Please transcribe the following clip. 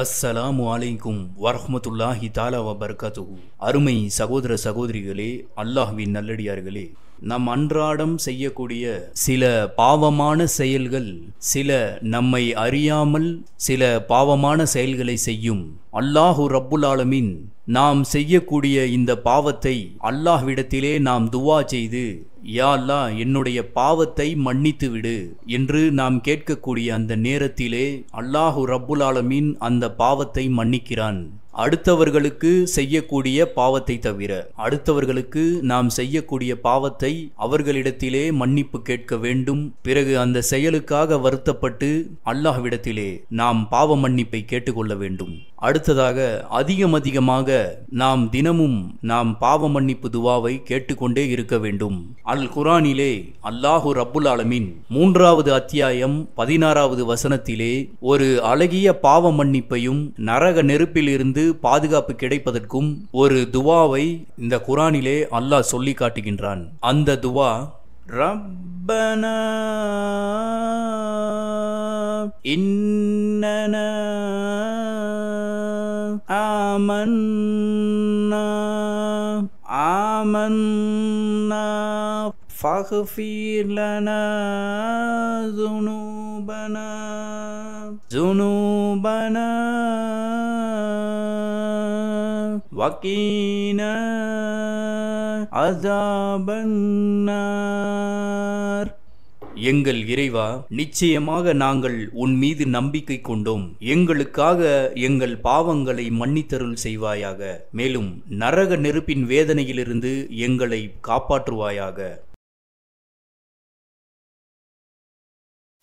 அஸ்ஸலாமு அலைக்கும் வரஹமத்துல்லாஹி தாலா வபர்கத்துஹூ அருமை சகோதர சகோதரிகளே அல்லாஹ்வின் நல்லடியார்களே நம் அன்றாடம் செய்யக்கூடிய சில பாவமான செயல்கள் சில நம்மை அறியாமல் சில பாவமான செயல்களை செய்யும் அல்லாஹு ரப்புல் ஆலமின் நாம் செய்யக்கூடிய இந்த பாவத்தை அல்லாஹ்விடத்திலே நாம் துவா செய்து யா அல்லா என்னுடைய பாவத்தை மன்னித்து விடு என்று நாம் கேட்கக்கூடிய அந்த நேரத்திலே அல்லாஹு ரப்புல் ஆலமின் அந்த பாவத்தை மன்னிக்கிறான் அடுத்தவர்களுக்கு செய்யக்கூடிய பாவத்தை தவிர அடுத்தவர்களுக்கு நாம் செய்யக்கூடிய பாவத்தை அவர்களிடத்திலே மன்னிப்பு கேட்க வேண்டும் பிறகு அந்த செயலுக்காக வருத்தப்பட்டு அல்லாஹ்விடத்திலே நாம் பாவ மன்னிப்பை கேட்டுக்கொள்ள வேண்டும் அடுத்ததாக அதிகம் அதிகமாக நாம் தினமும் நாம் பாவ மன்னிப்பு துவாவை கேட்டுக்கொண்டே இருக்க வேண்டும் அல் குரானிலே அல்லாஹு ரப்புல் ஆலமின் மூன்றாவது அத்தியாயம் பதினாறாவது வசனத்திலே ஒரு அழகிய பாவ மன்னிப்பையும் நரக நெருப்பிலிருந்து இருந்து பாதுகாப்பு கிடைப்பதற்கும் ஒரு துவாவை இந்த குரானிலே அல்லாஹ் சொல்லி காட்டுகின்றான் அந்த துவா ரப்பனா இன்னனா ஆமன்னா ஆமன்னா وقينا எங்கள் இறைவா நிச்சயமாக நாங்கள் உன் மீது நம்பிக்கை கொண்டோம் எங்களுக்காக எங்கள் பாவங்களை மன்னித்தருள் செய்வாயாக மேலும் நரக நெருப்பின் வேதனையிலிருந்து எங்களை காப்பாற்றுவாயாக